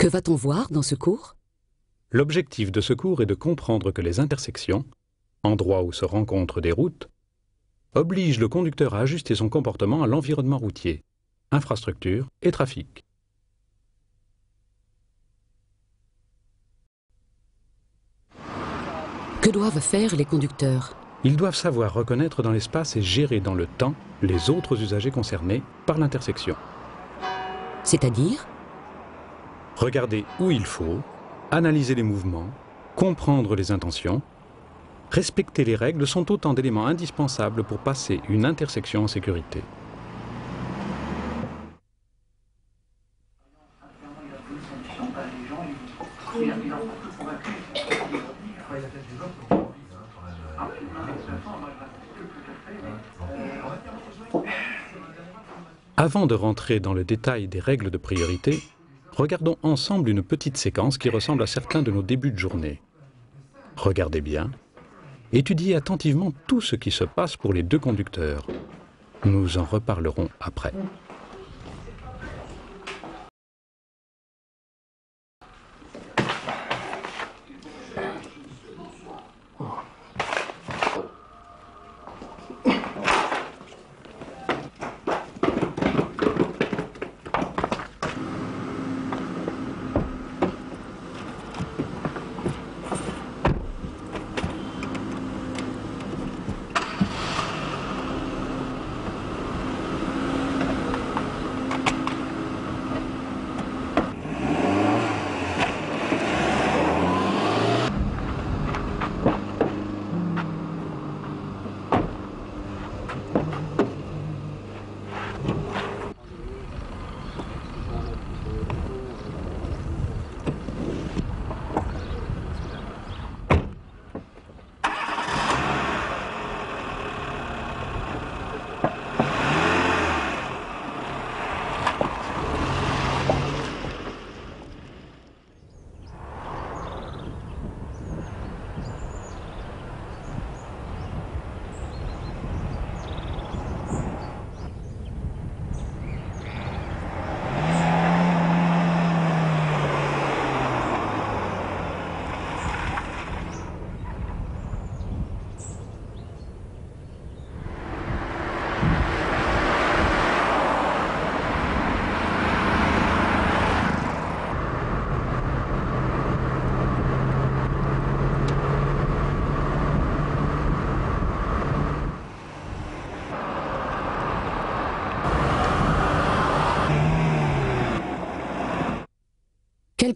Que va-t-on voir dans ce cours L'objectif de ce cours est de comprendre que les intersections, endroits où se rencontrent des routes, obligent le conducteur à ajuster son comportement à l'environnement routier, infrastructure et trafic. Que doivent faire les conducteurs Ils doivent savoir reconnaître dans l'espace et gérer dans le temps les autres usagers concernés par l'intersection. C'est-à-dire regarder où il faut, analyser les mouvements, comprendre les intentions. Respecter les règles sont autant d'éléments indispensables pour passer une intersection en sécurité. Avant de rentrer dans le détail des règles de priorité, regardons ensemble une petite séquence qui ressemble à certains de nos débuts de journée. Regardez bien. Étudiez attentivement tout ce qui se passe pour les deux conducteurs. Nous en reparlerons après.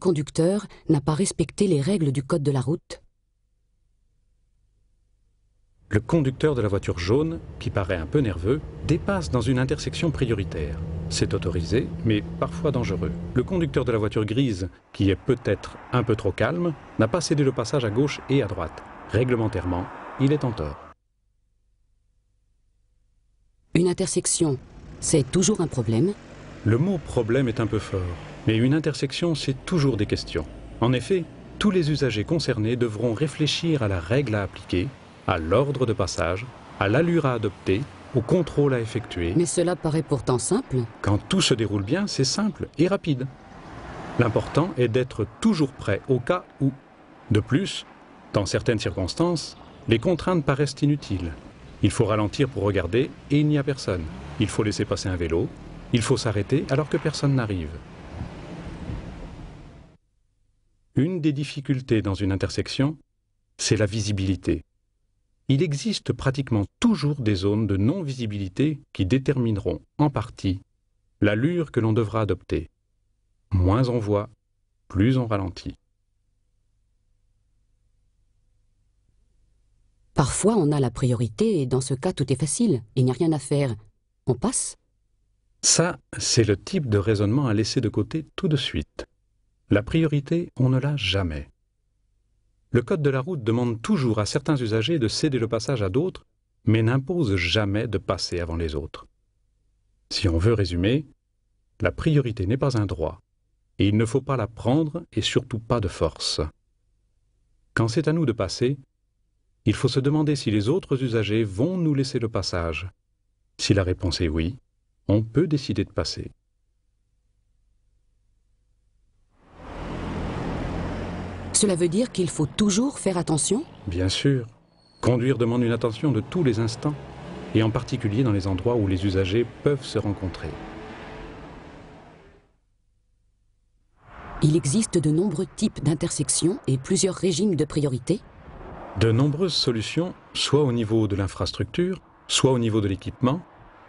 conducteur n'a pas respecté les règles du code de la route Le conducteur de la voiture jaune, qui paraît un peu nerveux, dépasse dans une intersection prioritaire. C'est autorisé, mais parfois dangereux. Le conducteur de la voiture grise, qui est peut-être un peu trop calme, n'a pas cédé le passage à gauche et à droite. Réglementairement, il est en tort. Une intersection, c'est toujours un problème Le mot problème est un peu fort. Mais une intersection, c'est toujours des questions. En effet, tous les usagers concernés devront réfléchir à la règle à appliquer, à l'ordre de passage, à l'allure à adopter, au contrôle à effectuer. Mais cela paraît pourtant simple. Quand tout se déroule bien, c'est simple et rapide. L'important est d'être toujours prêt au cas où. De plus, dans certaines circonstances, les contraintes paraissent inutiles. Il faut ralentir pour regarder et il n'y a personne. Il faut laisser passer un vélo. Il faut s'arrêter alors que personne n'arrive. Une des difficultés dans une intersection, c'est la visibilité. Il existe pratiquement toujours des zones de non-visibilité qui détermineront, en partie, l'allure que l'on devra adopter. Moins on voit, plus on ralentit. Parfois, on a la priorité et dans ce cas, tout est facile, il n'y a rien à faire. On passe Ça, c'est le type de raisonnement à laisser de côté tout de suite. La priorité, on ne l'a jamais. Le Code de la route demande toujours à certains usagers de céder le passage à d'autres, mais n'impose jamais de passer avant les autres. Si on veut résumer, la priorité n'est pas un droit, et il ne faut pas la prendre et surtout pas de force. Quand c'est à nous de passer, il faut se demander si les autres usagers vont nous laisser le passage. Si la réponse est oui, on peut décider de passer. Cela veut dire qu'il faut toujours faire attention Bien sûr. Conduire demande une attention de tous les instants, et en particulier dans les endroits où les usagers peuvent se rencontrer. Il existe de nombreux types d'intersections et plusieurs régimes de priorité De nombreuses solutions, soit au niveau de l'infrastructure, soit au niveau de l'équipement,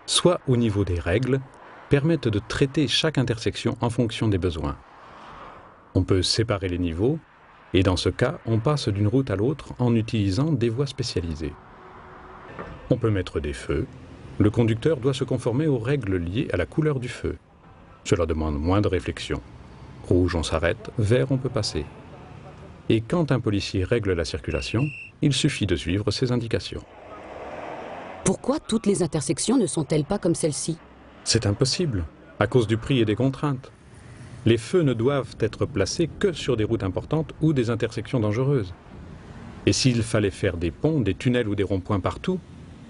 soit au niveau des règles, permettent de traiter chaque intersection en fonction des besoins. On peut séparer les niveaux et dans ce cas, on passe d'une route à l'autre en utilisant des voies spécialisées. On peut mettre des feux. Le conducteur doit se conformer aux règles liées à la couleur du feu. Cela demande moins de réflexion. Rouge, on s'arrête, vert, on peut passer. Et quand un policier règle la circulation, il suffit de suivre ses indications. Pourquoi toutes les intersections ne sont-elles pas comme celle-ci C'est impossible, à cause du prix et des contraintes les feux ne doivent être placés que sur des routes importantes ou des intersections dangereuses. Et s'il fallait faire des ponts, des tunnels ou des ronds-points partout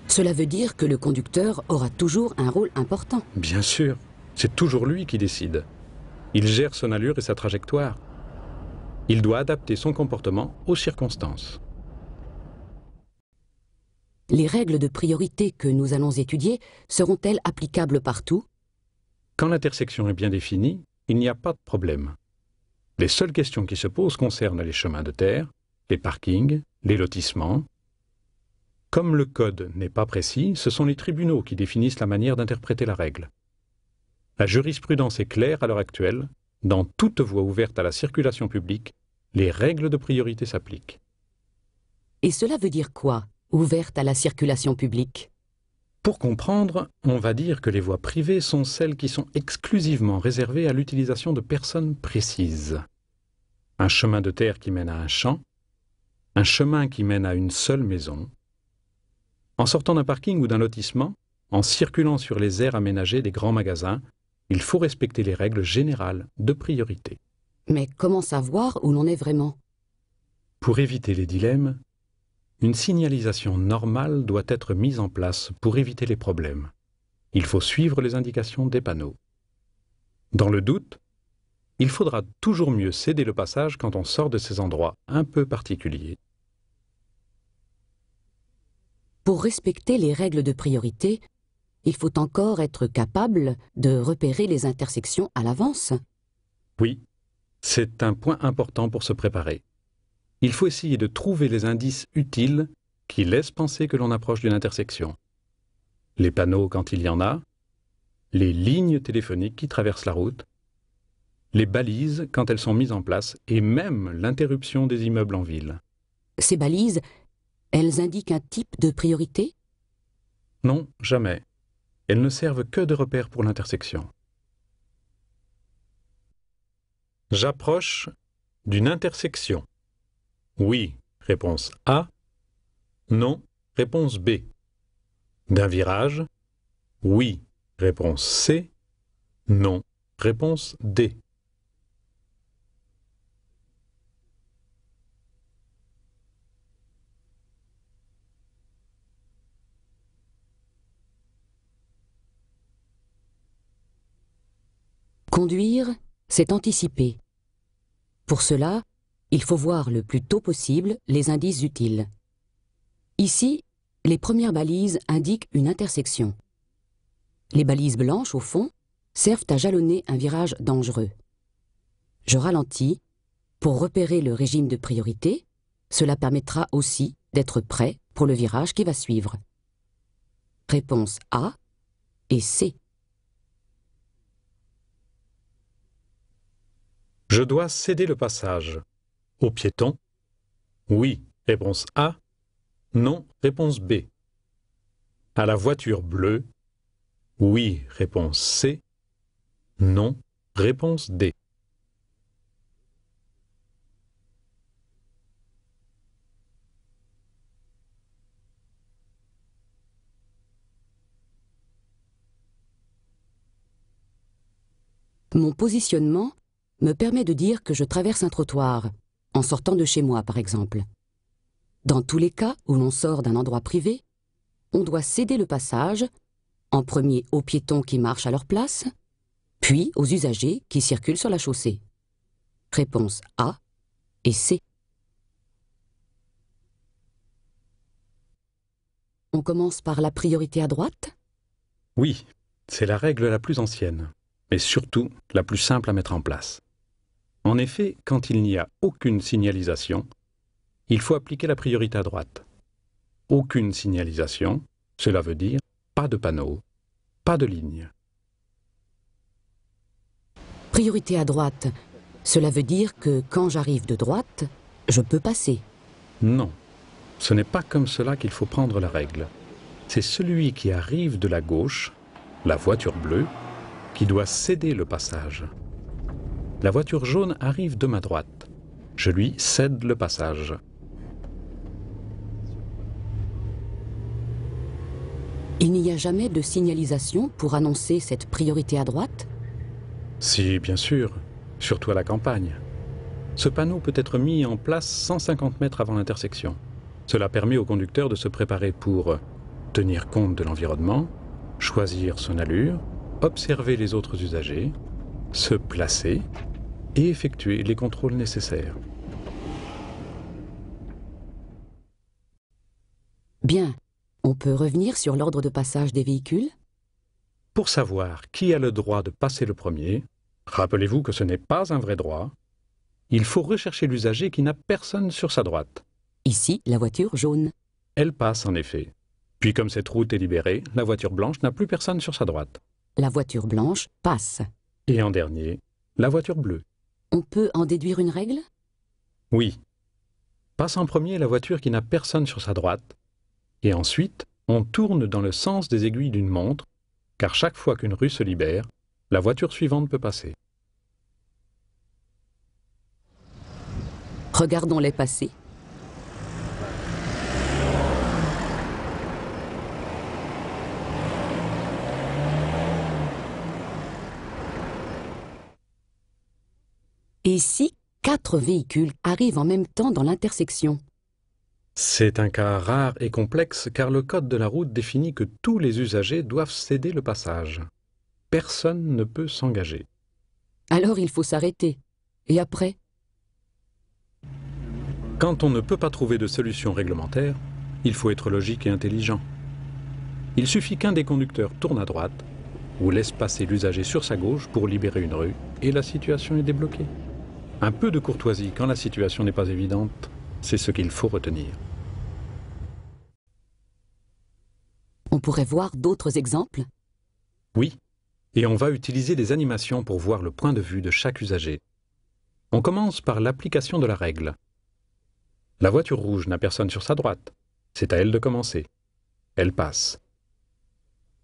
Cela veut dire que le conducteur aura toujours un rôle important. Bien sûr, c'est toujours lui qui décide. Il gère son allure et sa trajectoire. Il doit adapter son comportement aux circonstances. Les règles de priorité que nous allons étudier seront-elles applicables partout Quand l'intersection est bien définie, il n'y a pas de problème. Les seules questions qui se posent concernent les chemins de terre, les parkings, les lotissements. Comme le code n'est pas précis, ce sont les tribunaux qui définissent la manière d'interpréter la règle. La jurisprudence est claire à l'heure actuelle. Dans toute voie ouverte à la circulation publique, les règles de priorité s'appliquent. Et cela veut dire quoi, ouverte à la circulation publique pour comprendre, on va dire que les voies privées sont celles qui sont exclusivement réservées à l'utilisation de personnes précises. Un chemin de terre qui mène à un champ, un chemin qui mène à une seule maison. En sortant d'un parking ou d'un lotissement, en circulant sur les aires aménagées des grands magasins, il faut respecter les règles générales de priorité. Mais comment savoir où l'on est vraiment Pour éviter les dilemmes, une signalisation normale doit être mise en place pour éviter les problèmes. Il faut suivre les indications des panneaux. Dans le doute, il faudra toujours mieux céder le passage quand on sort de ces endroits un peu particuliers. Pour respecter les règles de priorité, il faut encore être capable de repérer les intersections à l'avance. Oui, c'est un point important pour se préparer il faut essayer de trouver les indices utiles qui laissent penser que l'on approche d'une intersection. Les panneaux quand il y en a, les lignes téléphoniques qui traversent la route, les balises quand elles sont mises en place et même l'interruption des immeubles en ville. Ces balises, elles indiquent un type de priorité Non, jamais. Elles ne servent que de repère pour l'intersection. J'approche d'une intersection. Oui. Réponse A. Non. Réponse B. D'un virage. Oui. Réponse C. Non. Réponse D. Conduire, c'est anticiper. Pour cela, il faut voir le plus tôt possible les indices utiles. Ici, les premières balises indiquent une intersection. Les balises blanches, au fond, servent à jalonner un virage dangereux. Je ralentis pour repérer le régime de priorité. Cela permettra aussi d'être prêt pour le virage qui va suivre. Réponse A et C. Je dois céder le passage. Au piéton, Oui, réponse A. Non, réponse B. À la voiture bleue Oui, réponse C. Non, réponse D. Mon positionnement me permet de dire que je traverse un trottoir en sortant de chez moi par exemple. Dans tous les cas où l'on sort d'un endroit privé, on doit céder le passage, en premier aux piétons qui marchent à leur place, puis aux usagers qui circulent sur la chaussée. Réponse A et C. On commence par la priorité à droite Oui, c'est la règle la plus ancienne, mais surtout la plus simple à mettre en place. En effet, quand il n'y a aucune signalisation, il faut appliquer la priorité à droite. Aucune signalisation, cela veut dire pas de panneau, pas de ligne. Priorité à droite, cela veut dire que quand j'arrive de droite, je peux passer. Non, ce n'est pas comme cela qu'il faut prendre la règle. C'est celui qui arrive de la gauche, la voiture bleue, qui doit céder le passage. La voiture jaune arrive de ma droite. Je lui cède le passage. Il n'y a jamais de signalisation pour annoncer cette priorité à droite Si, bien sûr, surtout à la campagne. Ce panneau peut être mis en place 150 mètres avant l'intersection. Cela permet au conducteur de se préparer pour tenir compte de l'environnement, choisir son allure, observer les autres usagers, se placer et effectuer les contrôles nécessaires. Bien. On peut revenir sur l'ordre de passage des véhicules Pour savoir qui a le droit de passer le premier, rappelez-vous que ce n'est pas un vrai droit, il faut rechercher l'usager qui n'a personne sur sa droite. Ici, la voiture jaune. Elle passe en effet. Puis comme cette route est libérée, la voiture blanche n'a plus personne sur sa droite. La voiture blanche passe. Et en dernier, la voiture bleue. On peut en déduire une règle Oui. Passe en premier la voiture qui n'a personne sur sa droite, et ensuite on tourne dans le sens des aiguilles d'une montre, car chaque fois qu'une rue se libère, la voiture suivante peut passer. Regardons-les passer. Ici, quatre véhicules arrivent en même temps dans l'intersection. C'est un cas rare et complexe car le code de la route définit que tous les usagers doivent céder le passage. Personne ne peut s'engager. Alors il faut s'arrêter. Et après Quand on ne peut pas trouver de solution réglementaire, il faut être logique et intelligent. Il suffit qu'un des conducteurs tourne à droite ou laisse passer l'usager sur sa gauche pour libérer une rue et la situation est débloquée. Un peu de courtoisie quand la situation n'est pas évidente, c'est ce qu'il faut retenir. On pourrait voir d'autres exemples Oui, et on va utiliser des animations pour voir le point de vue de chaque usager. On commence par l'application de la règle. La voiture rouge n'a personne sur sa droite. C'est à elle de commencer. Elle passe.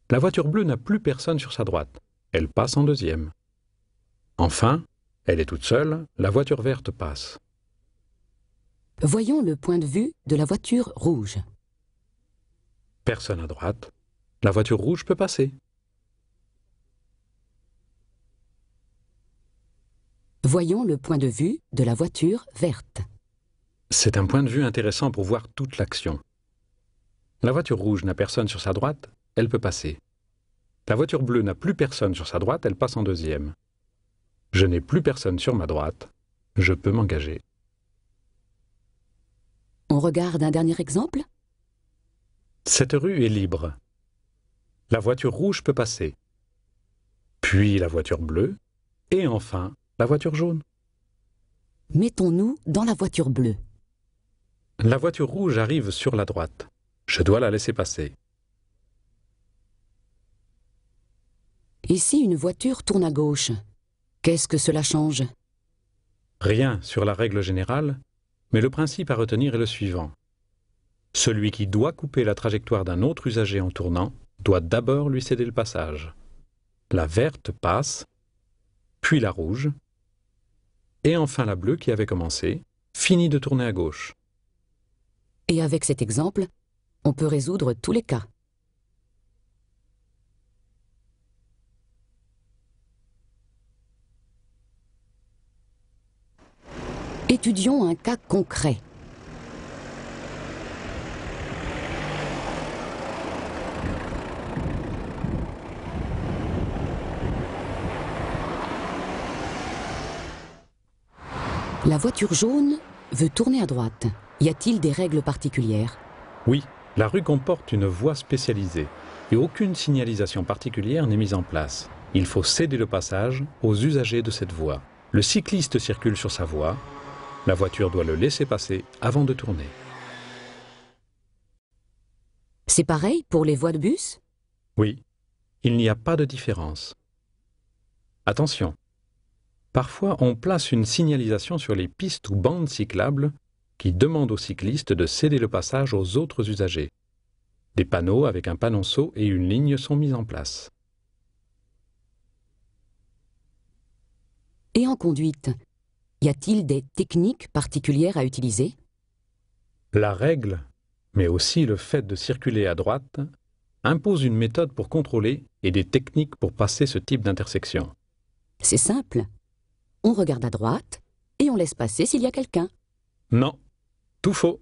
La voiture bleue n'a plus personne sur sa droite. Elle passe en deuxième. Enfin, elle est toute seule, la voiture verte passe. Voyons le point de vue de la voiture rouge. Personne à droite. La voiture rouge peut passer. Voyons le point de vue de la voiture verte. C'est un point de vue intéressant pour voir toute l'action. La voiture rouge n'a personne sur sa droite, elle peut passer. La voiture bleue n'a plus personne sur sa droite, elle passe en deuxième. Je n'ai plus personne sur ma droite. Je peux m'engager. On regarde un dernier exemple Cette rue est libre. La voiture rouge peut passer. Puis la voiture bleue. Et enfin, la voiture jaune. Mettons-nous dans la voiture bleue. La voiture rouge arrive sur la droite. Je dois la laisser passer. Ici, une voiture tourne à gauche. Qu'est-ce que cela change Rien sur la règle générale, mais le principe à retenir est le suivant. Celui qui doit couper la trajectoire d'un autre usager en tournant doit d'abord lui céder le passage. La verte passe, puis la rouge, et enfin la bleue qui avait commencé, finit de tourner à gauche. Et avec cet exemple, on peut résoudre tous les cas. étudions un cas concret. La voiture jaune veut tourner à droite. Y a-t-il des règles particulières Oui, la rue comporte une voie spécialisée et aucune signalisation particulière n'est mise en place. Il faut céder le passage aux usagers de cette voie. Le cycliste circule sur sa voie, la voiture doit le laisser passer avant de tourner. C'est pareil pour les voies de bus Oui, il n'y a pas de différence. Attention, parfois on place une signalisation sur les pistes ou bandes cyclables qui demande aux cyclistes de céder le passage aux autres usagers. Des panneaux avec un panonceau et une ligne sont mis en place. Et en conduite, y a-t-il des techniques particulières à utiliser La règle, mais aussi le fait de circuler à droite, impose une méthode pour contrôler et des techniques pour passer ce type d'intersection. C'est simple. On regarde à droite et on laisse passer s'il y a quelqu'un. Non, tout faux.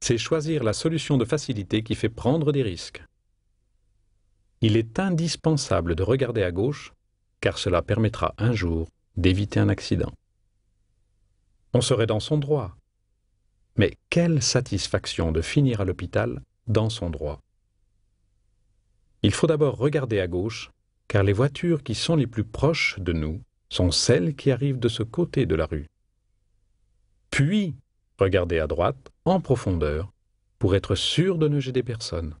C'est choisir la solution de facilité qui fait prendre des risques. Il est indispensable de regarder à gauche, car cela permettra un jour d'éviter un accident on serait dans son droit. Mais quelle satisfaction de finir à l'hôpital dans son droit. Il faut d'abord regarder à gauche, car les voitures qui sont les plus proches de nous sont celles qui arrivent de ce côté de la rue. Puis, regarder à droite, en profondeur, pour être sûr de ne jeter personne.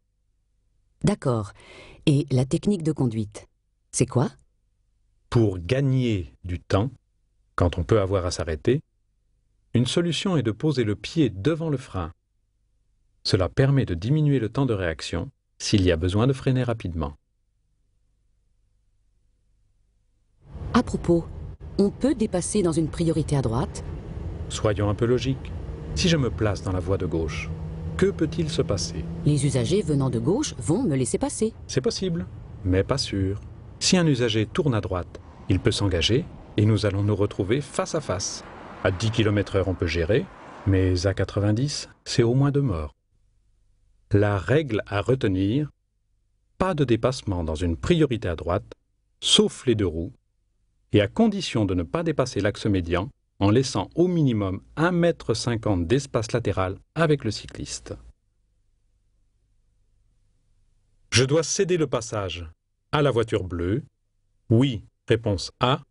D'accord. Et la technique de conduite, c'est quoi Pour gagner du temps, quand on peut avoir à s'arrêter, une solution est de poser le pied devant le frein. Cela permet de diminuer le temps de réaction s'il y a besoin de freiner rapidement. À propos, on peut dépasser dans une priorité à droite Soyons un peu logiques. Si je me place dans la voie de gauche, que peut-il se passer Les usagers venant de gauche vont me laisser passer. C'est possible, mais pas sûr. Si un usager tourne à droite, il peut s'engager et nous allons nous retrouver face à face. À 10 km heure, on peut gérer, mais à 90, c'est au moins deux morts. La règle à retenir, pas de dépassement dans une priorité à droite, sauf les deux roues, et à condition de ne pas dépasser l'axe médian en laissant au minimum 1,50 m d'espace latéral avec le cycliste. Je dois céder le passage à la voiture bleue. Oui, réponse A.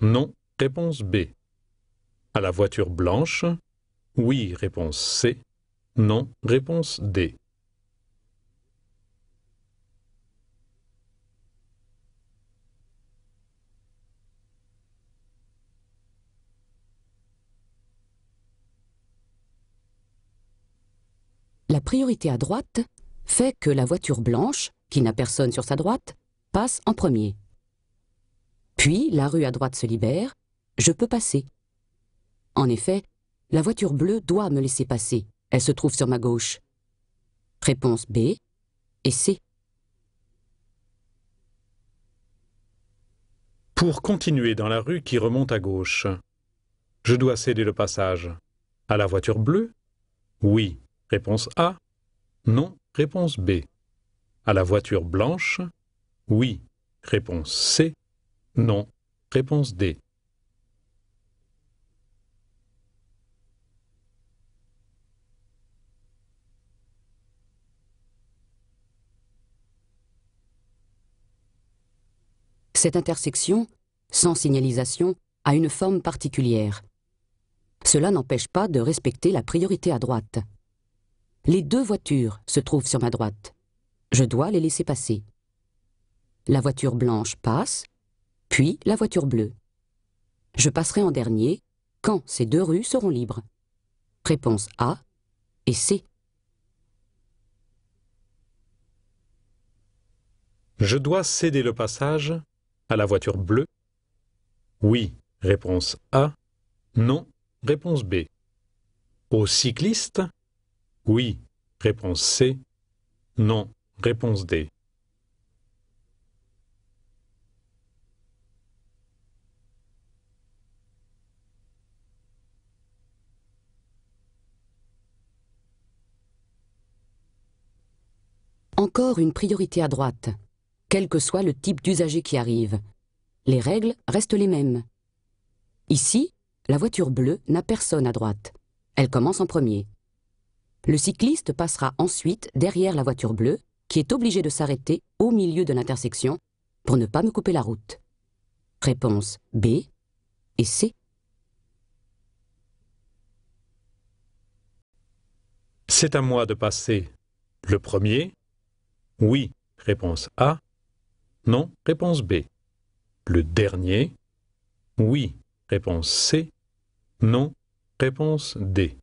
Non, réponse B. À la voiture blanche Oui, réponse C. Non, réponse D. La priorité à droite fait que la voiture blanche, qui n'a personne sur sa droite, passe en premier. Puis la rue à droite se libère, je peux passer. En effet, la voiture bleue doit me laisser passer. Elle se trouve sur ma gauche. Réponse B et C. Pour continuer dans la rue qui remonte à gauche, je dois céder le passage à la voiture bleue Oui. Réponse A. Non. Réponse B. À la voiture blanche Oui. Réponse C. Non. Réponse D. Cette intersection, sans signalisation, a une forme particulière. Cela n'empêche pas de respecter la priorité à droite. Les deux voitures se trouvent sur ma droite. Je dois les laisser passer. La voiture blanche passe, puis la voiture bleue. Je passerai en dernier quand ces deux rues seront libres. Réponse A et C. Je dois céder le passage à la voiture bleue Oui, réponse A. Non, réponse B. Au cycliste Oui, réponse C. Non, réponse D. Encore une priorité à droite quel que soit le type d'usager qui arrive. Les règles restent les mêmes. Ici, la voiture bleue n'a personne à droite. Elle commence en premier. Le cycliste passera ensuite derrière la voiture bleue, qui est obligée de s'arrêter au milieu de l'intersection pour ne pas me couper la route. Réponse B et C. C'est à moi de passer. Le premier Oui, réponse A. Non, réponse B. Le dernier Oui, réponse C. Non, réponse D.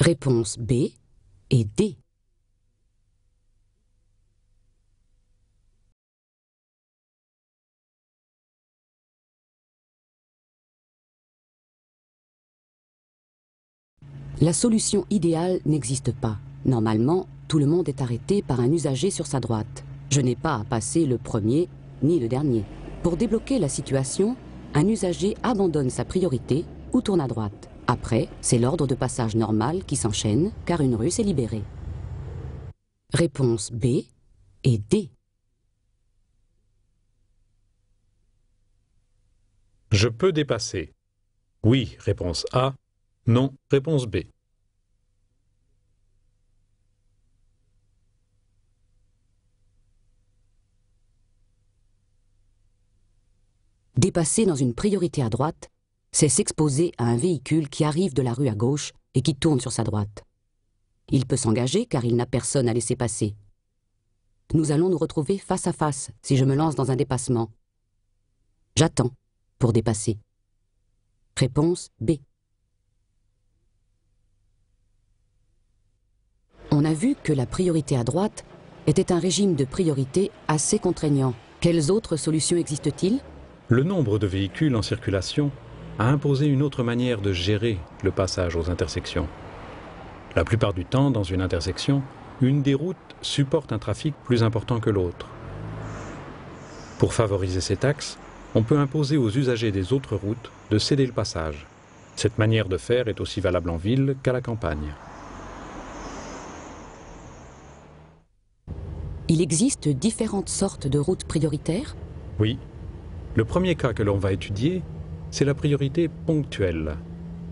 Réponse B et D. La solution idéale n'existe pas. Normalement, tout le monde est arrêté par un usager sur sa droite. Je n'ai pas à passer le premier ni le dernier. Pour débloquer la situation, un usager abandonne sa priorité ou tourne à droite. Après, c'est l'ordre de passage normal qui s'enchaîne car une rue s'est libérée. Réponse B et D. Je peux dépasser. Oui, réponse A. Non. Réponse B. Dépasser dans une priorité à droite, c'est s'exposer à un véhicule qui arrive de la rue à gauche et qui tourne sur sa droite. Il peut s'engager car il n'a personne à laisser passer. Nous allons nous retrouver face à face si je me lance dans un dépassement. J'attends pour dépasser. Réponse B. vu que la priorité à droite était un régime de priorité assez contraignant. Quelles autres solutions existent-ils Le nombre de véhicules en circulation a imposé une autre manière de gérer le passage aux intersections. La plupart du temps, dans une intersection, une des routes supporte un trafic plus important que l'autre. Pour favoriser cet axe, on peut imposer aux usagers des autres routes de céder le passage. Cette manière de faire est aussi valable en ville qu'à la campagne. Il existe différentes sortes de routes prioritaires Oui. Le premier cas que l'on va étudier, c'est la priorité ponctuelle.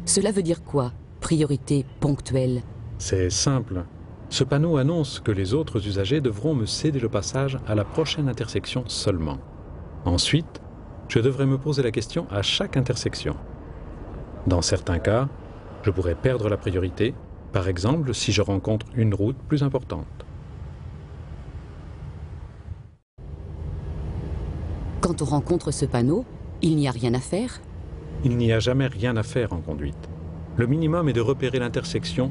Cela veut dire quoi, priorité ponctuelle C'est simple. Ce panneau annonce que les autres usagers devront me céder le passage à la prochaine intersection seulement. Ensuite, je devrais me poser la question à chaque intersection. Dans certains cas, je pourrais perdre la priorité, par exemple si je rencontre une route plus importante. Quand on rencontre ce panneau, il n'y a rien à faire Il n'y a jamais rien à faire en conduite. Le minimum est de repérer l'intersection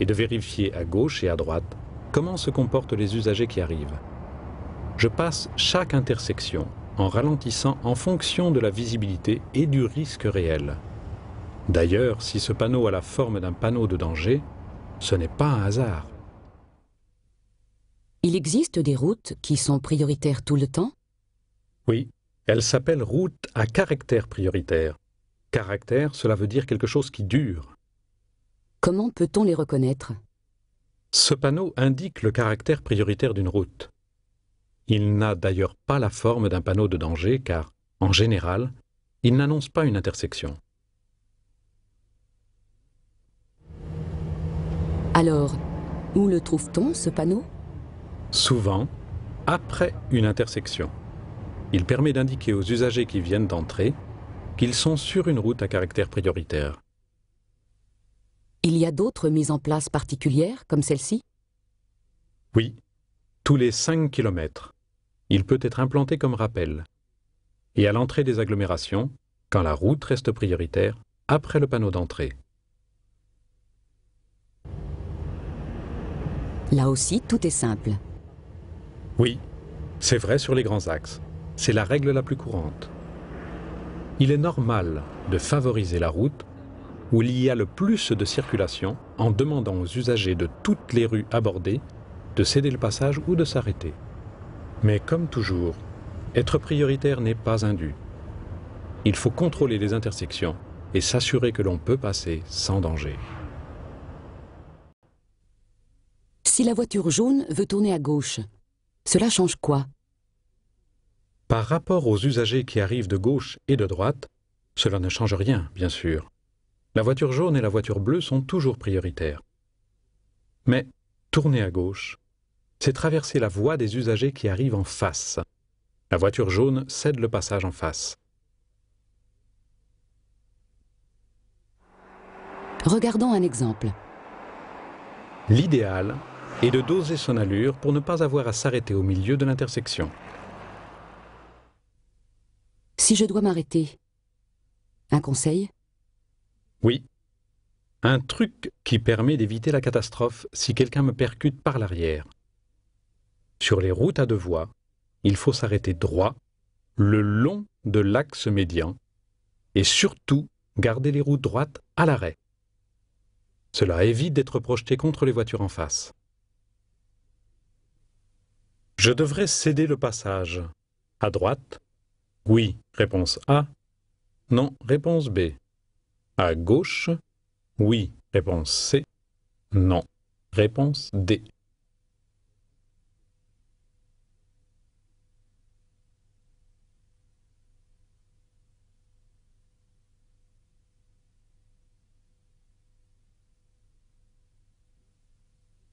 et de vérifier à gauche et à droite comment se comportent les usagers qui arrivent. Je passe chaque intersection en ralentissant en fonction de la visibilité et du risque réel. D'ailleurs, si ce panneau a la forme d'un panneau de danger, ce n'est pas un hasard. Il existe des routes qui sont prioritaires tout le temps oui, elle s'appelle route à caractère prioritaire. Caractère, cela veut dire quelque chose qui dure. Comment peut-on les reconnaître Ce panneau indique le caractère prioritaire d'une route. Il n'a d'ailleurs pas la forme d'un panneau de danger car, en général, il n'annonce pas une intersection. Alors, où le trouve-t-on ce panneau Souvent, après une intersection. Il permet d'indiquer aux usagers qui viennent d'entrer qu'ils sont sur une route à caractère prioritaire. Il y a d'autres mises en place particulières comme celle-ci Oui, tous les 5 km. Il peut être implanté comme rappel. Et à l'entrée des agglomérations, quand la route reste prioritaire, après le panneau d'entrée. Là aussi, tout est simple. Oui, c'est vrai sur les grands axes. C'est la règle la plus courante. Il est normal de favoriser la route où il y a le plus de circulation en demandant aux usagers de toutes les rues abordées de céder le passage ou de s'arrêter. Mais comme toujours, être prioritaire n'est pas indu. Il faut contrôler les intersections et s'assurer que l'on peut passer sans danger. Si la voiture jaune veut tourner à gauche, cela change quoi par rapport aux usagers qui arrivent de gauche et de droite, cela ne change rien, bien sûr. La voiture jaune et la voiture bleue sont toujours prioritaires. Mais tourner à gauche, c'est traverser la voie des usagers qui arrivent en face. La voiture jaune cède le passage en face. Regardons un exemple. L'idéal est de doser son allure pour ne pas avoir à s'arrêter au milieu de l'intersection. Si je dois m'arrêter, un conseil Oui. Un truc qui permet d'éviter la catastrophe si quelqu'un me percute par l'arrière. Sur les routes à deux voies, il faut s'arrêter droit, le long de l'axe médian, et surtout garder les routes droites à l'arrêt. Cela évite d'être projeté contre les voitures en face. Je devrais céder le passage, à droite, oui, réponse A. Non, réponse B. À gauche. Oui, réponse C. Non, réponse D.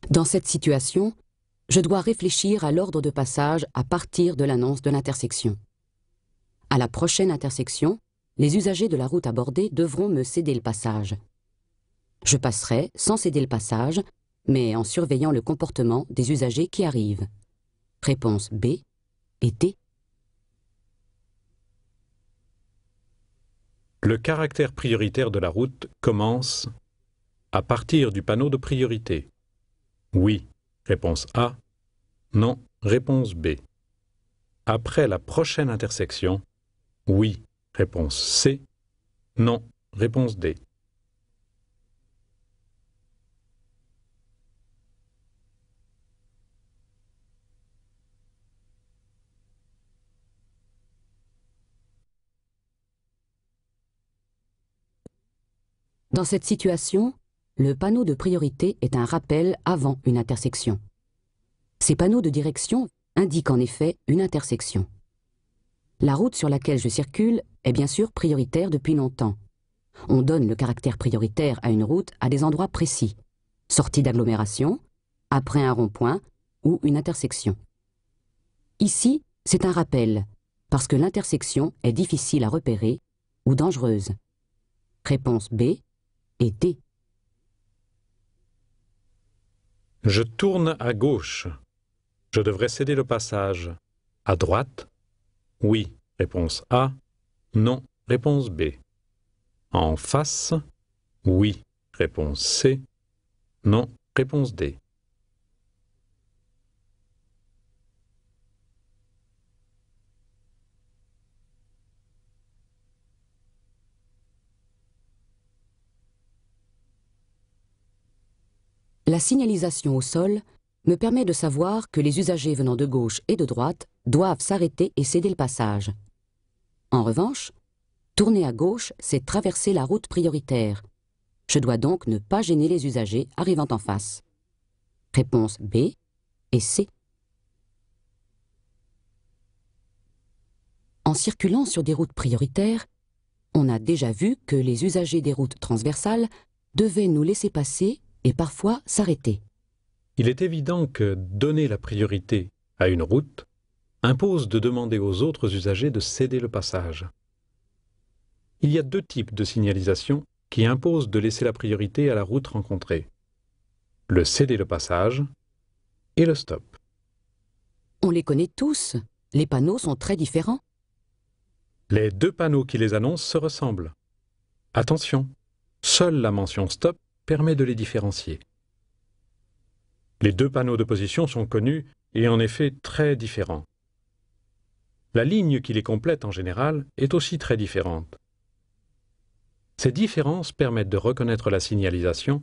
Dans cette situation, je dois réfléchir à l'ordre de passage à partir de l'annonce de l'intersection. À la prochaine intersection, les usagers de la route abordée devront me céder le passage. Je passerai sans céder le passage, mais en surveillant le comportement des usagers qui arrivent. Réponse B et T. Le caractère prioritaire de la route commence à partir du panneau de priorité. Oui, réponse A. Non, réponse B. Après la prochaine intersection, oui, réponse C. Non, réponse D. Dans cette situation, le panneau de priorité est un rappel avant une intersection. Ces panneaux de direction indiquent en effet une intersection. La route sur laquelle je circule est bien sûr prioritaire depuis longtemps. On donne le caractère prioritaire à une route à des endroits précis, sortie d'agglomération, après un rond-point ou une intersection. Ici, c'est un rappel, parce que l'intersection est difficile à repérer ou dangereuse. Réponse B et D. Je tourne à gauche. Je devrais céder le passage. À droite, oui, réponse A. Non, réponse B. En face. Oui, réponse C. Non, réponse D. La signalisation au sol me permet de savoir que les usagers venant de gauche et de droite doivent s'arrêter et céder le passage. En revanche, tourner à gauche, c'est traverser la route prioritaire. Je dois donc ne pas gêner les usagers arrivant en face. Réponse B et C. En circulant sur des routes prioritaires, on a déjà vu que les usagers des routes transversales devaient nous laisser passer et parfois s'arrêter. Il est évident que donner la priorité à une route impose de demander aux autres usagers de céder le passage. Il y a deux types de signalisation qui imposent de laisser la priorité à la route rencontrée. Le céder le passage et le stop. On les connaît tous, les panneaux sont très différents. Les deux panneaux qui les annoncent se ressemblent. Attention, seule la mention stop permet de les différencier. Les deux panneaux de position sont connus et en effet très différents. La ligne qui les complète en général est aussi très différente. Ces différences permettent de reconnaître la signalisation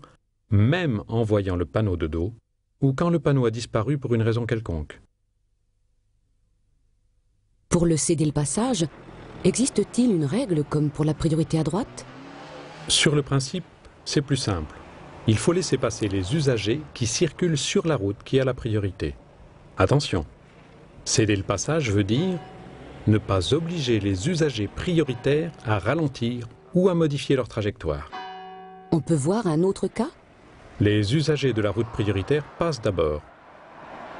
même en voyant le panneau de dos ou quand le panneau a disparu pour une raison quelconque. Pour le céder le passage, existe-t-il une règle comme pour la priorité à droite Sur le principe, c'est plus simple. Il faut laisser passer les usagers qui circulent sur la route qui a la priorité. Attention, céder le passage veut dire ne pas obliger les usagers prioritaires à ralentir ou à modifier leur trajectoire. On peut voir un autre cas Les usagers de la route prioritaire passent d'abord.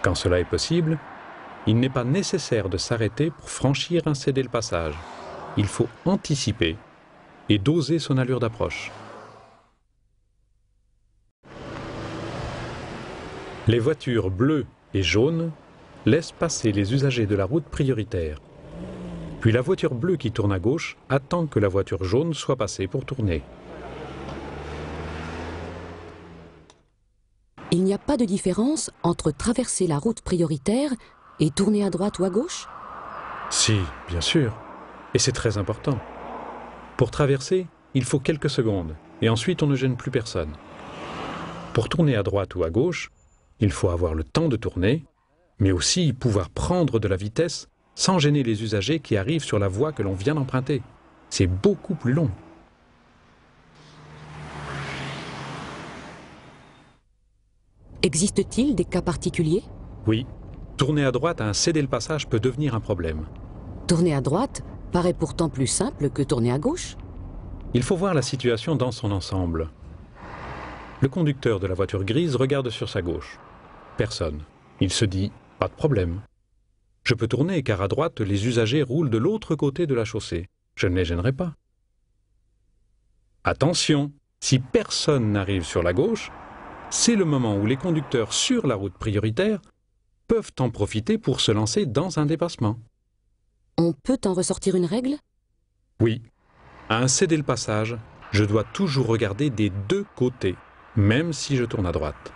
Quand cela est possible, il n'est pas nécessaire de s'arrêter pour franchir un céder le passage. Il faut anticiper et doser son allure d'approche. Les voitures bleues et jaunes laissent passer les usagers de la route prioritaire. Puis la voiture bleue qui tourne à gauche attend que la voiture jaune soit passée pour tourner. Il n'y a pas de différence entre traverser la route prioritaire et tourner à droite ou à gauche Si, bien sûr. Et c'est très important. Pour traverser, il faut quelques secondes, et ensuite on ne gêne plus personne. Pour tourner à droite ou à gauche, il faut avoir le temps de tourner, mais aussi pouvoir prendre de la vitesse sans gêner les usagers qui arrivent sur la voie que l'on vient d'emprunter. C'est beaucoup plus long. Existe-t-il des cas particuliers Oui. Tourner à droite à un céder le passage peut devenir un problème. Tourner à droite paraît pourtant plus simple que tourner à gauche. Il faut voir la situation dans son ensemble. Le conducteur de la voiture grise regarde sur sa gauche. Personne. Il se dit Pas de problème. Je peux tourner car à droite, les usagers roulent de l'autre côté de la chaussée. Je ne les gênerai pas. Attention Si personne n'arrive sur la gauche, c'est le moment où les conducteurs sur la route prioritaire peuvent en profiter pour se lancer dans un dépassement. On peut en ressortir une règle Oui. À un céder le passage, je dois toujours regarder des deux côtés, même si je tourne à droite.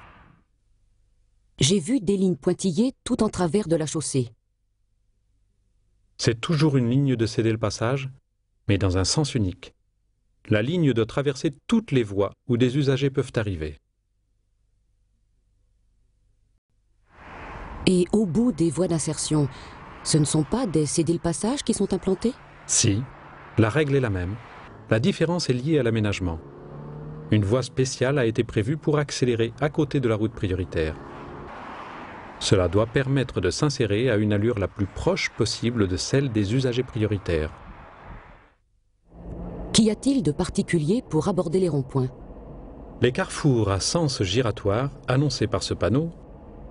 J'ai vu des lignes pointillées tout en travers de la chaussée. C'est toujours une ligne de céder le passage, mais dans un sens unique. La ligne doit traverser toutes les voies où des usagers peuvent arriver. Et au bout des voies d'insertion, ce ne sont pas des cédés le passage qui sont implantés Si, la règle est la même. La différence est liée à l'aménagement. Une voie spéciale a été prévue pour accélérer à côté de la route prioritaire. Cela doit permettre de s'insérer à une allure la plus proche possible de celle des usagers prioritaires. Qu'y a-t-il de particulier pour aborder les ronds-points Les carrefours à sens giratoire, annoncés par ce panneau,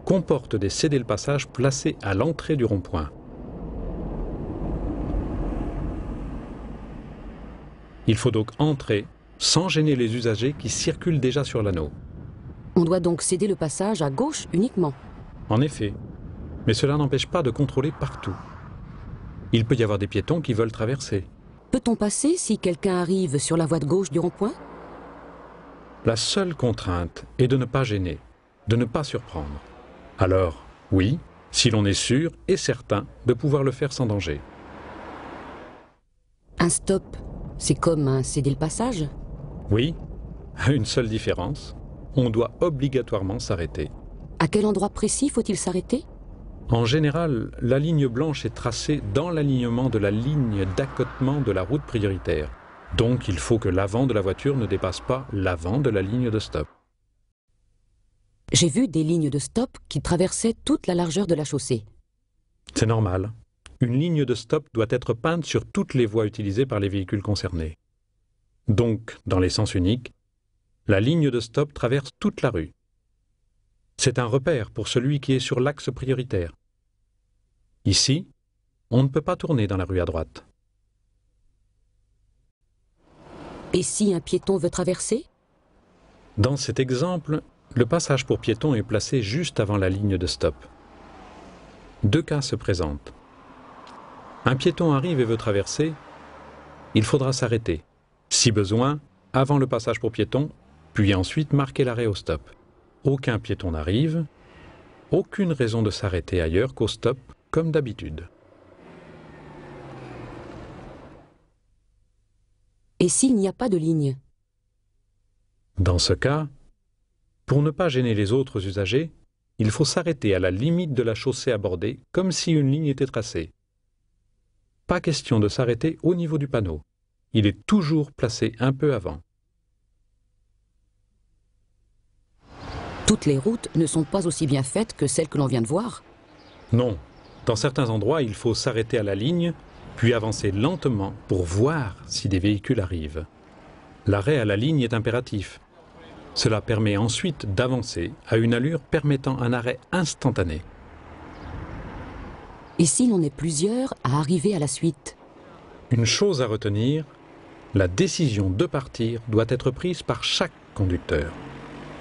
comportent des cédés le passage placés à l'entrée du rond-point. Il faut donc entrer sans gêner les usagers qui circulent déjà sur l'anneau. On doit donc céder le passage à gauche uniquement. En effet, mais cela n'empêche pas de contrôler partout. Il peut y avoir des piétons qui veulent traverser. Peut-on passer si quelqu'un arrive sur la voie de gauche du rond-point La seule contrainte est de ne pas gêner, de ne pas surprendre. Alors, oui, si l'on est sûr et certain de pouvoir le faire sans danger. Un stop, c'est comme un céder le passage Oui, à une seule différence, on doit obligatoirement s'arrêter. À quel endroit précis faut-il s'arrêter En général, la ligne blanche est tracée dans l'alignement de la ligne d'accotement de la route prioritaire. Donc il faut que l'avant de la voiture ne dépasse pas l'avant de la ligne de stop. J'ai vu des lignes de stop qui traversaient toute la largeur de la chaussée. C'est normal. Une ligne de stop doit être peinte sur toutes les voies utilisées par les véhicules concernés. Donc, dans les sens uniques, la ligne de stop traverse toute la rue. C'est un repère pour celui qui est sur l'axe prioritaire. Ici, on ne peut pas tourner dans la rue à droite. Et si un piéton veut traverser Dans cet exemple, le passage pour piéton est placé juste avant la ligne de stop. Deux cas se présentent. Un piéton arrive et veut traverser, il faudra s'arrêter, si besoin, avant le passage pour piéton, puis ensuite marquer l'arrêt au stop. Aucun piéton n'arrive, aucune raison de s'arrêter ailleurs qu'au stop, comme d'habitude. Et s'il n'y a pas de ligne Dans ce cas, pour ne pas gêner les autres usagers, il faut s'arrêter à la limite de la chaussée abordée comme si une ligne était tracée. Pas question de s'arrêter au niveau du panneau. Il est toujours placé un peu avant. Toutes les routes ne sont pas aussi bien faites que celles que l'on vient de voir Non. Dans certains endroits, il faut s'arrêter à la ligne, puis avancer lentement pour voir si des véhicules arrivent. L'arrêt à la ligne est impératif. Cela permet ensuite d'avancer à une allure permettant un arrêt instantané. Et si l'on est plusieurs à arriver à la suite. Une chose à retenir, la décision de partir doit être prise par chaque conducteur.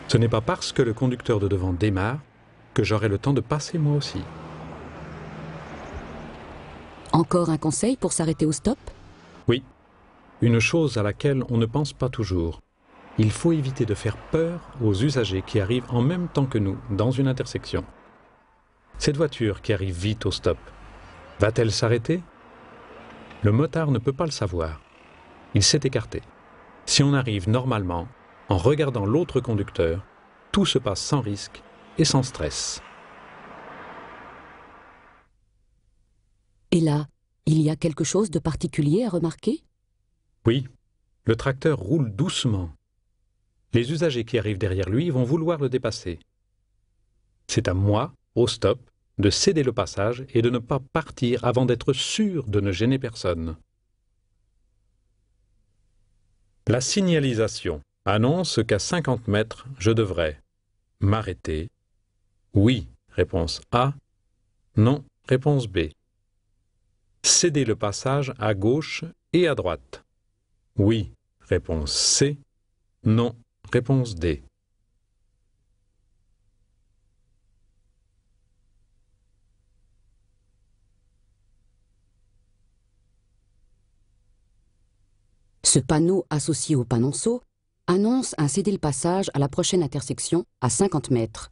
Ce n'est pas parce que le conducteur de devant démarre que j'aurai le temps de passer moi aussi. Encore un conseil pour s'arrêter au stop Oui, une chose à laquelle on ne pense pas toujours. Il faut éviter de faire peur aux usagers qui arrivent en même temps que nous dans une intersection. Cette voiture qui arrive vite au stop, va-t-elle s'arrêter Le motard ne peut pas le savoir. Il s'est écarté. Si on arrive normalement, en regardant l'autre conducteur, tout se passe sans risque et sans stress. Et là, il y a quelque chose de particulier à remarquer Oui, le tracteur roule doucement. Les usagers qui arrivent derrière lui vont vouloir le dépasser. C'est à moi, au stop, de céder le passage et de ne pas partir avant d'être sûr de ne gêner personne. La signalisation annonce qu'à 50 mètres, je devrais m'arrêter. Oui, réponse A. Non, réponse B. Céder le passage à gauche et à droite. Oui, réponse C. Non, réponse D. Ce panneau associé au panonceau annonce un cédé le passage à la prochaine intersection à 50 mètres.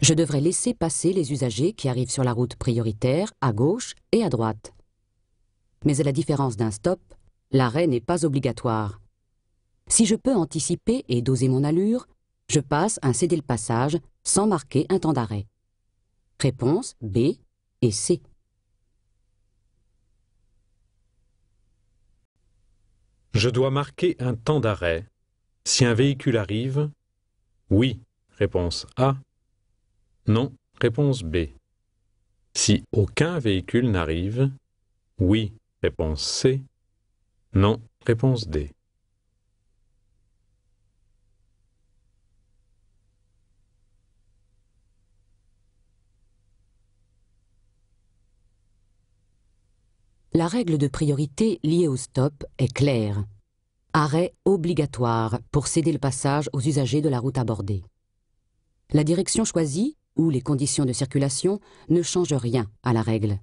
Je devrais laisser passer les usagers qui arrivent sur la route prioritaire à gauche et à droite. Mais à la différence d'un stop, l'arrêt n'est pas obligatoire. Si je peux anticiper et doser mon allure, je passe un cédé le passage sans marquer un temps d'arrêt. Réponse B et C. Je dois marquer un temps d'arrêt. Si un véhicule arrive Oui. Réponse A. Non. Réponse B. Si aucun véhicule n'arrive Oui. Réponse C. Non. Réponse D. La règle de priorité liée au stop est claire. Arrêt obligatoire pour céder le passage aux usagers de la route abordée. La direction choisie, ou les conditions de circulation, ne changent rien à la règle.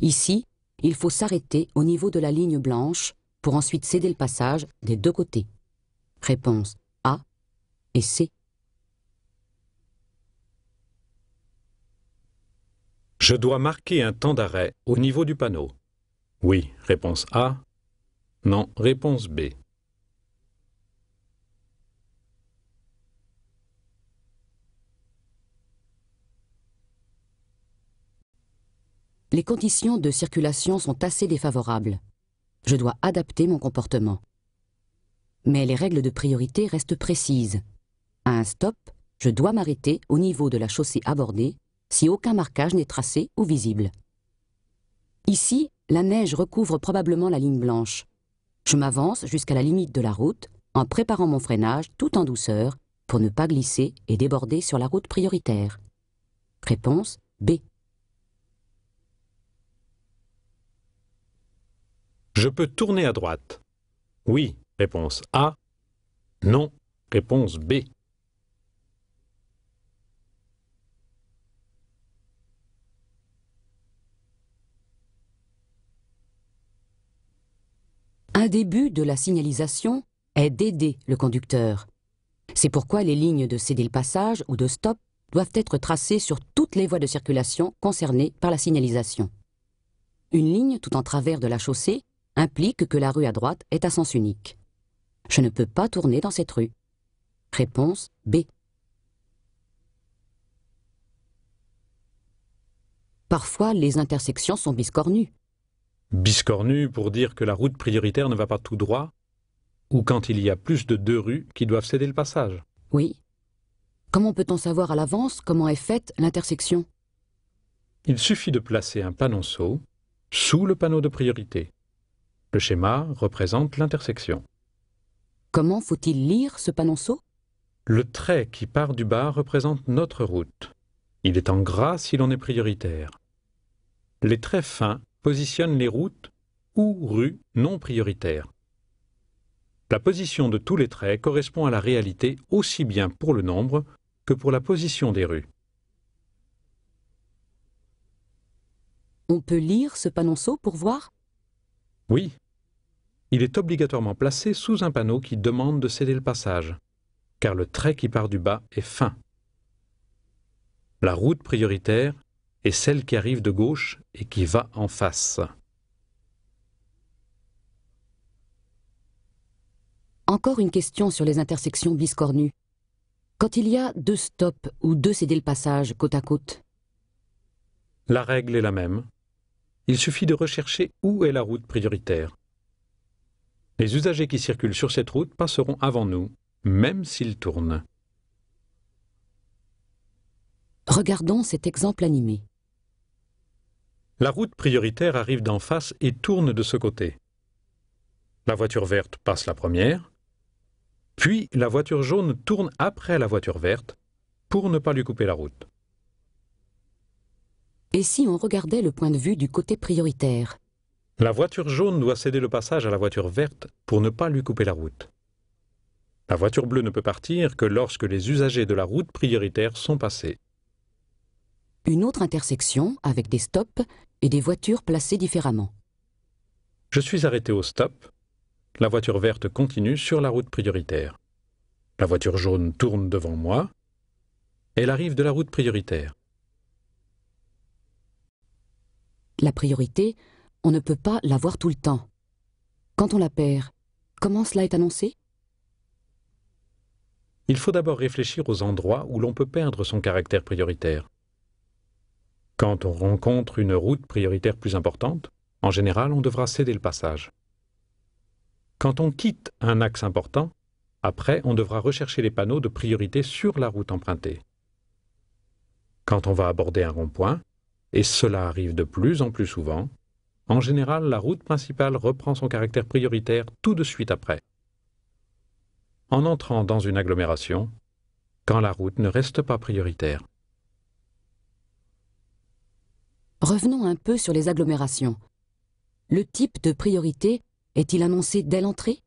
Ici, il faut s'arrêter au niveau de la ligne blanche pour ensuite céder le passage des deux côtés. Réponse A et C. Je dois marquer un temps d'arrêt au niveau du panneau. Oui, réponse A. Non, réponse B. les conditions de circulation sont assez défavorables. Je dois adapter mon comportement. Mais les règles de priorité restent précises. À un stop, je dois m'arrêter au niveau de la chaussée abordée si aucun marquage n'est tracé ou visible. Ici, la neige recouvre probablement la ligne blanche. Je m'avance jusqu'à la limite de la route en préparant mon freinage tout en douceur pour ne pas glisser et déborder sur la route prioritaire. Réponse B. Je peux tourner à droite. Oui, réponse A. Non, réponse B. Un début de la signalisation est d'aider le conducteur. C'est pourquoi les lignes de céder le passage ou de stop doivent être tracées sur toutes les voies de circulation concernées par la signalisation. Une ligne tout en travers de la chaussée implique que la rue à droite est à sens unique. Je ne peux pas tourner dans cette rue. Réponse B. Parfois, les intersections sont biscornues. Biscornues pour dire que la route prioritaire ne va pas tout droit, ou quand il y a plus de deux rues qui doivent céder le passage. Oui. Comment peut-on savoir à l'avance comment est faite l'intersection Il suffit de placer un panonceau sous le panneau de priorité. Le schéma représente l'intersection. Comment faut-il lire ce panonceau Le trait qui part du bas représente notre route. Il est en gras si l'on est prioritaire. Les traits fins positionnent les routes ou rues non prioritaires. La position de tous les traits correspond à la réalité aussi bien pour le nombre que pour la position des rues. On peut lire ce panonceau pour voir Oui, il est obligatoirement placé sous un panneau qui demande de céder le passage, car le trait qui part du bas est fin. La route prioritaire est celle qui arrive de gauche et qui va en face. Encore une question sur les intersections biscornues. Quand il y a deux stops ou deux céder le passage côte à côte La règle est la même. Il suffit de rechercher où est la route prioritaire. Les usagers qui circulent sur cette route passeront avant nous, même s'ils tournent. Regardons cet exemple animé. La route prioritaire arrive d'en face et tourne de ce côté. La voiture verte passe la première, puis la voiture jaune tourne après la voiture verte pour ne pas lui couper la route. Et si on regardait le point de vue du côté prioritaire la voiture jaune doit céder le passage à la voiture verte pour ne pas lui couper la route. La voiture bleue ne peut partir que lorsque les usagers de la route prioritaire sont passés. Une autre intersection avec des stops et des voitures placées différemment. Je suis arrêté au stop. La voiture verte continue sur la route prioritaire. La voiture jaune tourne devant moi. Elle arrive de la route prioritaire. La priorité on ne peut pas la voir tout le temps. Quand on la perd, comment cela est annoncé Il faut d'abord réfléchir aux endroits où l'on peut perdre son caractère prioritaire. Quand on rencontre une route prioritaire plus importante, en général, on devra céder le passage. Quand on quitte un axe important, après, on devra rechercher les panneaux de priorité sur la route empruntée. Quand on va aborder un rond-point, et cela arrive de plus en plus souvent, en général, la route principale reprend son caractère prioritaire tout de suite après. En entrant dans une agglomération, quand la route ne reste pas prioritaire. Revenons un peu sur les agglomérations. Le type de priorité est-il annoncé dès l'entrée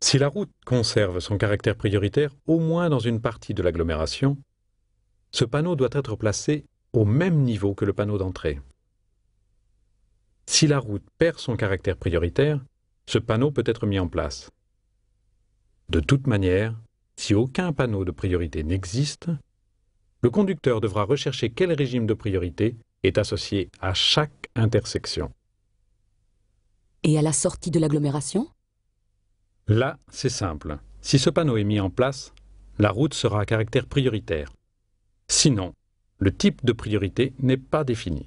Si la route conserve son caractère prioritaire, au moins dans une partie de l'agglomération, ce panneau doit être placé au même niveau que le panneau d'entrée. Si la route perd son caractère prioritaire, ce panneau peut être mis en place. De toute manière, si aucun panneau de priorité n'existe, le conducteur devra rechercher quel régime de priorité est associé à chaque intersection. Et à la sortie de l'agglomération Là, c'est simple. Si ce panneau est mis en place, la route sera à caractère prioritaire. Sinon, le type de priorité n'est pas défini.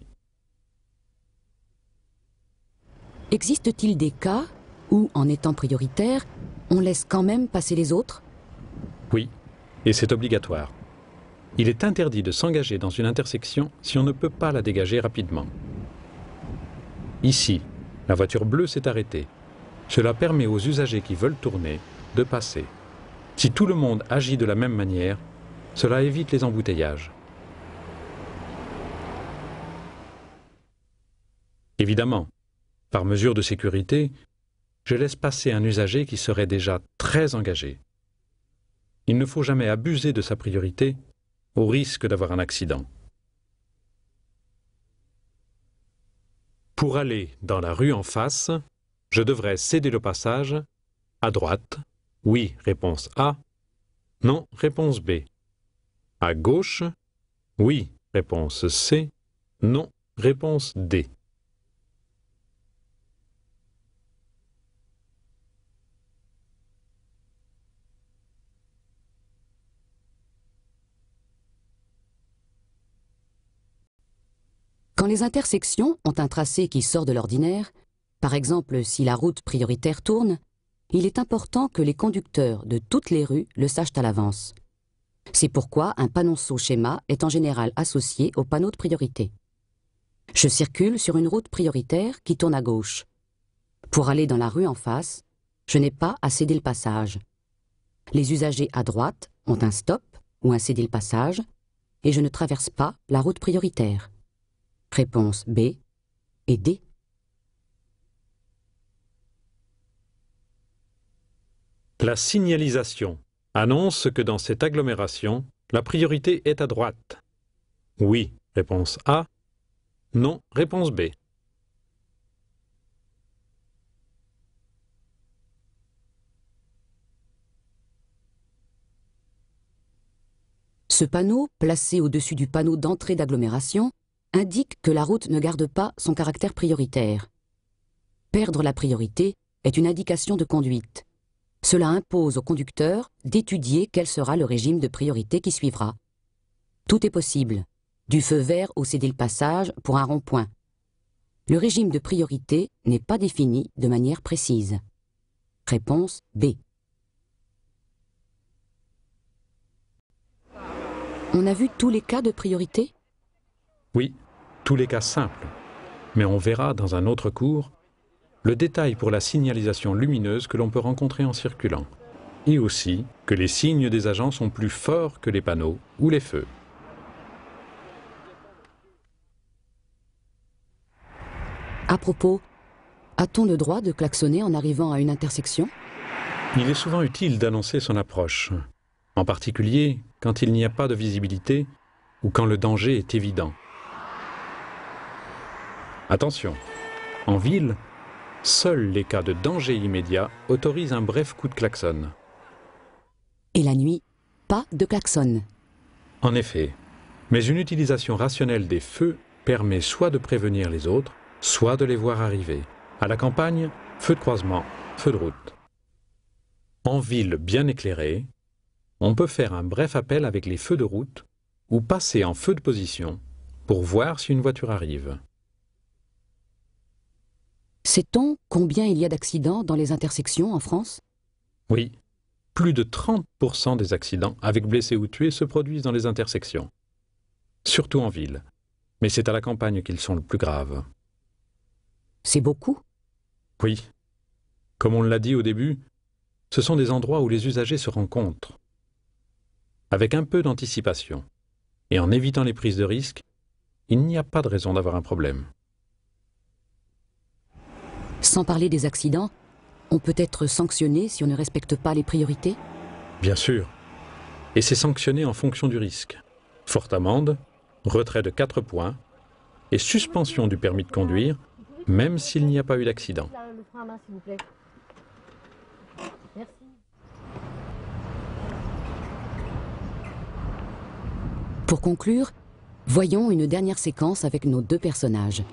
Existe-t-il des cas où, en étant prioritaire, on laisse quand même passer les autres Oui, et c'est obligatoire. Il est interdit de s'engager dans une intersection si on ne peut pas la dégager rapidement. Ici, la voiture bleue s'est arrêtée. Cela permet aux usagers qui veulent tourner de passer. Si tout le monde agit de la même manière, cela évite les embouteillages. Évidemment, par mesure de sécurité, je laisse passer un usager qui serait déjà très engagé. Il ne faut jamais abuser de sa priorité au risque d'avoir un accident. Pour aller dans la rue en face, je devrais céder le passage à droite. Oui, réponse A. Non, réponse B. À gauche. Oui, réponse C. Non, réponse D. les intersections ont un tracé qui sort de l'ordinaire, par exemple si la route prioritaire tourne, il est important que les conducteurs de toutes les rues le sachent à l'avance. C'est pourquoi un panonceau schéma est en général associé au panneau de priorité. Je circule sur une route prioritaire qui tourne à gauche. Pour aller dans la rue en face, je n'ai pas à céder le passage. Les usagers à droite ont un stop ou un céder le passage, et je ne traverse pas la route prioritaire. Réponse B et D. La signalisation annonce que dans cette agglomération, la priorité est à droite. Oui, réponse A. Non, réponse B. Ce panneau, placé au-dessus du panneau d'entrée d'agglomération, indique que la route ne garde pas son caractère prioritaire. Perdre la priorité est une indication de conduite. Cela impose au conducteur d'étudier quel sera le régime de priorité qui suivra. Tout est possible, du feu vert au céder le passage pour un rond-point. Le régime de priorité n'est pas défini de manière précise. Réponse B. On a vu tous les cas de priorité oui, tous les cas simples, mais on verra dans un autre cours le détail pour la signalisation lumineuse que l'on peut rencontrer en circulant, et aussi que les signes des agents sont plus forts que les panneaux ou les feux. À propos, a-t-on le droit de klaxonner en arrivant à une intersection Il est souvent utile d'annoncer son approche, en particulier quand il n'y a pas de visibilité ou quand le danger est évident. Attention, en ville, seuls les cas de danger immédiat autorisent un bref coup de klaxon. Et la nuit, pas de klaxon. En effet, mais une utilisation rationnelle des feux permet soit de prévenir les autres, soit de les voir arriver. À la campagne, feu de croisement, feu de route. En ville bien éclairée, on peut faire un bref appel avec les feux de route ou passer en feu de position pour voir si une voiture arrive. Sait-on combien il y a d'accidents dans les intersections en France Oui. Plus de 30% des accidents avec blessés ou tués se produisent dans les intersections. Surtout en ville. Mais c'est à la campagne qu'ils sont le plus graves. C'est beaucoup Oui. Comme on l'a dit au début, ce sont des endroits où les usagers se rencontrent. Avec un peu d'anticipation et en évitant les prises de risques, il n'y a pas de raison d'avoir un problème. Sans parler des accidents, on peut être sanctionné si on ne respecte pas les priorités Bien sûr. Et c'est sanctionné en fonction du risque. Forte amende, retrait de 4 points et suspension du permis de conduire, même s'il n'y a pas eu d'accident. Pour conclure, voyons une dernière séquence avec nos deux personnages.